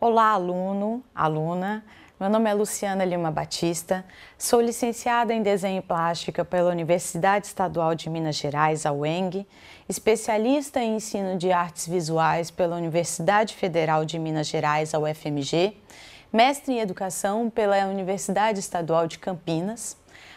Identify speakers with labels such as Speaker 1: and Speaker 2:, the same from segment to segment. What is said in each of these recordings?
Speaker 1: Olá, aluno, aluna. Meu nome é Luciana Lima Batista, sou licenciada em Desenho e Plástica pela Universidade Estadual de Minas Gerais, a UENG, especialista em Ensino de Artes Visuais pela Universidade Federal de Minas Gerais, a UFMG, mestre em Educação pela Universidade Estadual de Campinas.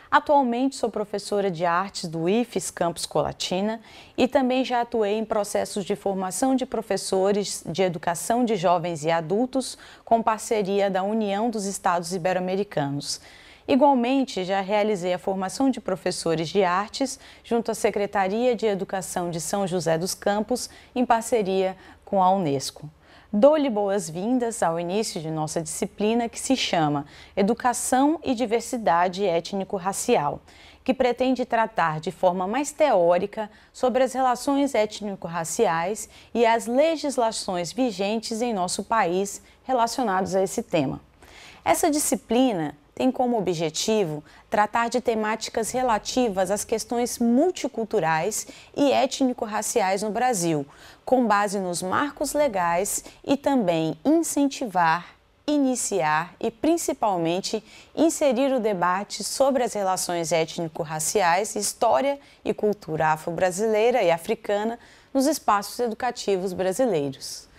Speaker 1: Atualmente sou professora de artes do IFES Campus Colatina e também já atuei em processos de formação de professores de educação de jovens e adultos com parceria da União dos Estados Ibero-Americanos. Igualmente, já realizei a formação de professores de artes junto à Secretaria de Educação de São José dos Campos, em parceria com a Unesco. Dou-lhe boas-vindas ao início de nossa disciplina que se chama Educação e Diversidade Étnico-Racial, que pretende tratar de forma mais teórica sobre as relações étnico-raciais e as legislações vigentes em nosso país relacionados a esse tema. Essa disciplina tem como objetivo tratar de temáticas relativas às questões multiculturais e étnico-raciais no Brasil, com base nos marcos legais e também incentivar, iniciar e principalmente inserir o debate sobre as relações étnico-raciais, história e cultura afro-brasileira e africana nos espaços educativos brasileiros.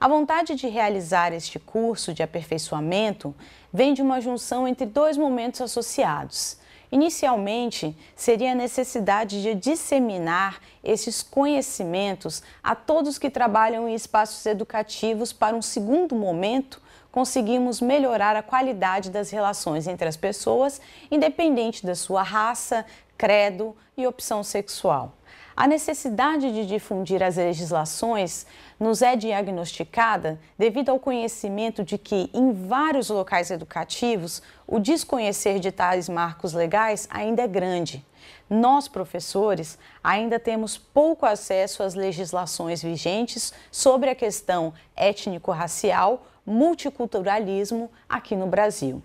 Speaker 1: A vontade de realizar este curso de aperfeiçoamento vem de uma junção entre dois momentos associados. Inicialmente, seria a necessidade de disseminar esses conhecimentos a todos que trabalham em espaços educativos para um segundo momento conseguimos melhorar a qualidade das relações entre as pessoas, independente da sua raça, credo e opção sexual. A necessidade de difundir as legislações nos é diagnosticada devido ao conhecimento de que, em vários locais educativos, o desconhecer de tais marcos legais ainda é grande. Nós, professores, ainda temos pouco acesso às legislações vigentes sobre a questão étnico-racial, multiculturalismo aqui no Brasil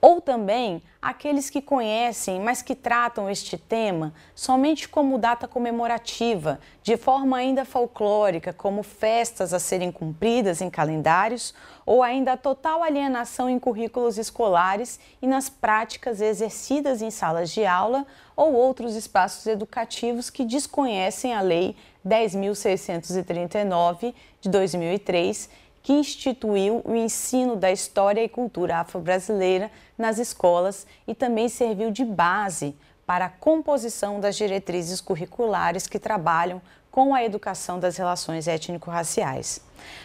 Speaker 1: ou também aqueles que conhecem, mas que tratam este tema somente como data comemorativa, de forma ainda folclórica, como festas a serem cumpridas em calendários, ou ainda a total alienação em currículos escolares e nas práticas exercidas em salas de aula ou outros espaços educativos que desconhecem a Lei 10.639 de 2003 que instituiu o ensino da história e cultura afro-brasileira nas escolas e também serviu de base para a composição das diretrizes curriculares que trabalham com a educação das relações étnico-raciais.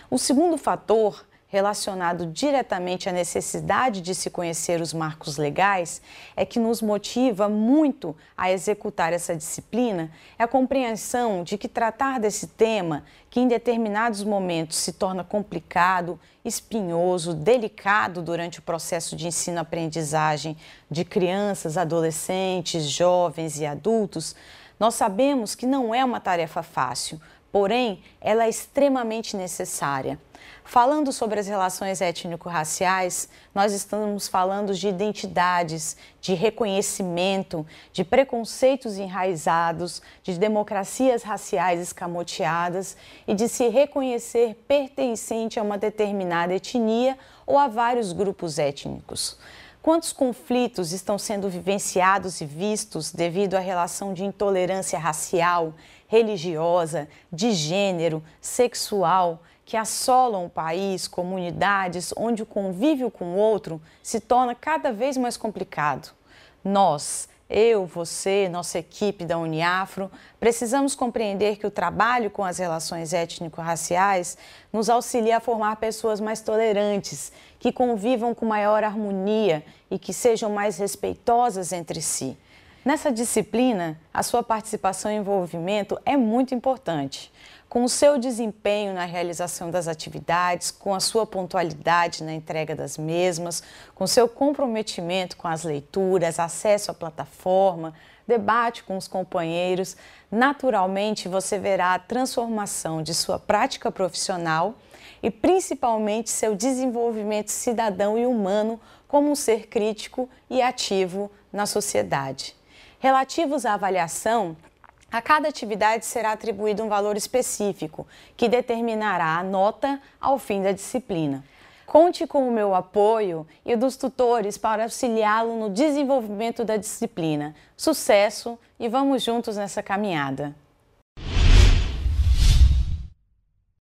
Speaker 1: O segundo fator relacionado diretamente à necessidade de se conhecer os marcos legais é que nos motiva muito a executar essa disciplina é a compreensão de que tratar desse tema, que em determinados momentos se torna complicado, espinhoso, delicado durante o processo de ensino-aprendizagem de crianças, adolescentes, jovens e adultos, nós sabemos que não é uma tarefa fácil, porém, ela é extremamente necessária. Falando sobre as relações étnico-raciais, nós estamos falando de identidades, de reconhecimento, de preconceitos enraizados, de democracias raciais escamoteadas e de se reconhecer pertencente a uma determinada etnia ou a vários grupos étnicos. Quantos conflitos estão sendo vivenciados e vistos devido à relação de intolerância racial, religiosa, de gênero, sexual, que assolam o país, comunidades onde o convívio com o outro se torna cada vez mais complicado? Nós, eu, você, nossa equipe da Uniafro, precisamos compreender que o trabalho com as relações étnico-raciais nos auxilia a formar pessoas mais tolerantes, que convivam com maior harmonia e que sejam mais respeitosas entre si. Nessa disciplina, a sua participação e envolvimento é muito importante. Com o seu desempenho na realização das atividades, com a sua pontualidade na entrega das mesmas, com seu comprometimento com as leituras, acesso à plataforma, debate com os companheiros, naturalmente você verá a transformação de sua prática profissional e principalmente seu desenvolvimento cidadão e humano como um ser crítico e ativo na sociedade. Relativos à avaliação, a cada atividade será atribuído um valor específico, que determinará a nota ao fim da disciplina. Conte com o meu apoio e dos tutores para auxiliá-lo no desenvolvimento da disciplina. Sucesso e vamos juntos nessa caminhada!